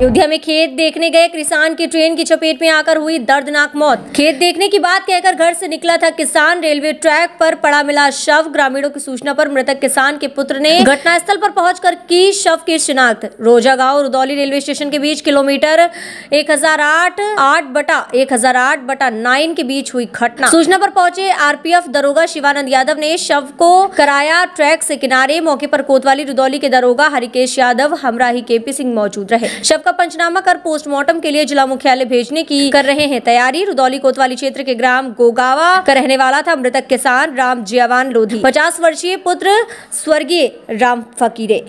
अयोध्या में खेत देखने गए किसान की ट्रेन की चपेट में आकर हुई दर्दनाक मौत खेत देखने की बात कहकर घर से निकला था किसान रेलवे ट्रैक पर पड़ा मिला शव ग्रामीणों की सूचना पर मृतक किसान के पुत्र ने घटनास्थल पर पहुंचकर की शव की शिनाख्त रोजा गांव रुदौली रेलवे स्टेशन के बीच किलोमीटर एक हजार आठ आठ बटा एक हजार आठ बटा नाइन के बीच हुई घटना सूचना पर पहुंचे आर दरोगा शिवानंद यादव ने शव को कराया ट्रैक से किनारे मौके पर कोतवाली रुदौली के दरोगा हरिकेश यादव हमराही पी सिंह मौजूद रहे शव का पंचनामा कर पोस्टमार्टम के लिए जिला मुख्यालय भेजने की कर रहे हैं तैयारी रुदौली कोतवाली क्षेत्र के ग्राम गोगावा का रहने वाला था मृतक किसान राम जियावान लोधी पचास वर्षीय पुत्र स्वर्गीय राम फकीरे